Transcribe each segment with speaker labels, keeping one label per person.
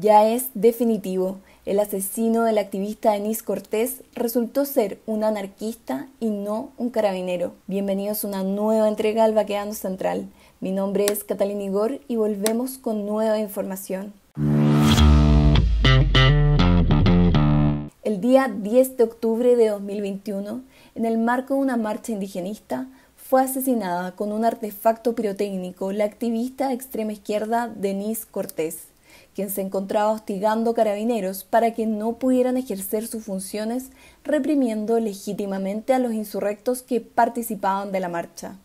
Speaker 1: Ya es definitivo. El asesino del activista Denise Cortés resultó ser un anarquista y no un carabinero. Bienvenidos a una nueva entrega al Baqueano Central. Mi nombre es Catalina Igor y volvemos con nueva información. El día 10 de octubre de 2021, en el marco de una marcha indigenista, fue asesinada con un artefacto pirotécnico la activista extrema izquierda Denise Cortés quien se encontraba hostigando carabineros para que no pudieran ejercer sus funciones, reprimiendo legítimamente a los insurrectos que participaban de la marcha.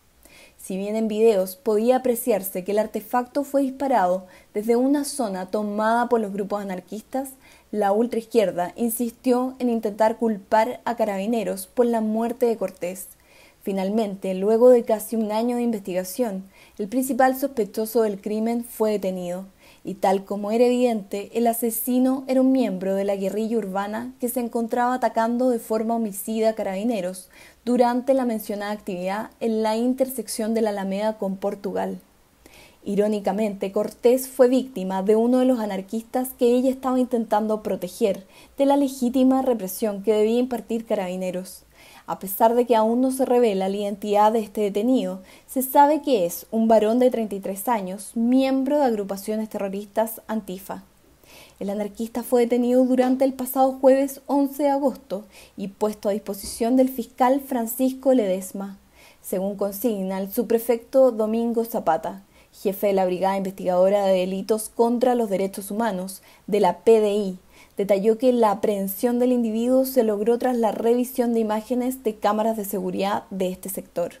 Speaker 1: Si bien en videos podía apreciarse que el artefacto fue disparado desde una zona tomada por los grupos anarquistas, la izquierda insistió en intentar culpar a carabineros por la muerte de Cortés Finalmente, luego de casi un año de investigación, el principal sospechoso del crimen fue detenido, y tal como era evidente, el asesino era un miembro de la guerrilla urbana que se encontraba atacando de forma homicida a carabineros durante la mencionada actividad en la intersección de la Alameda con Portugal. Irónicamente, Cortés fue víctima de uno de los anarquistas que ella estaba intentando proteger de la legítima represión que debía impartir carabineros. A pesar de que aún no se revela la identidad de este detenido, se sabe que es un varón de 33 años, miembro de agrupaciones terroristas Antifa. El anarquista fue detenido durante el pasado jueves 11 de agosto y puesto a disposición del fiscal Francisco Ledesma, según consigna el subprefecto Domingo Zapata, jefe de la Brigada Investigadora de Delitos contra los Derechos Humanos, de la PDI, detalló que la aprehensión del individuo se logró tras la revisión de imágenes de cámaras de seguridad de este sector.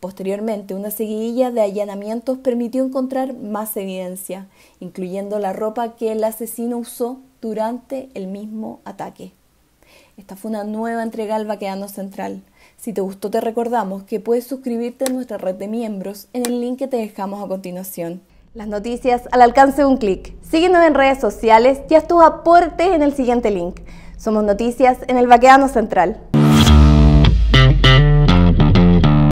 Speaker 1: Posteriormente, una seguidilla de allanamientos permitió encontrar más evidencia, incluyendo la ropa que el asesino usó durante el mismo ataque. Esta fue una nueva entrega al Baqueano Central. Si te gustó te recordamos que puedes suscribirte a nuestra red de miembros en el link que te dejamos a continuación. Las noticias al alcance de un clic. Síguenos en redes sociales y haz tus aportes en el siguiente link. Somos Noticias en el Baqueano Central.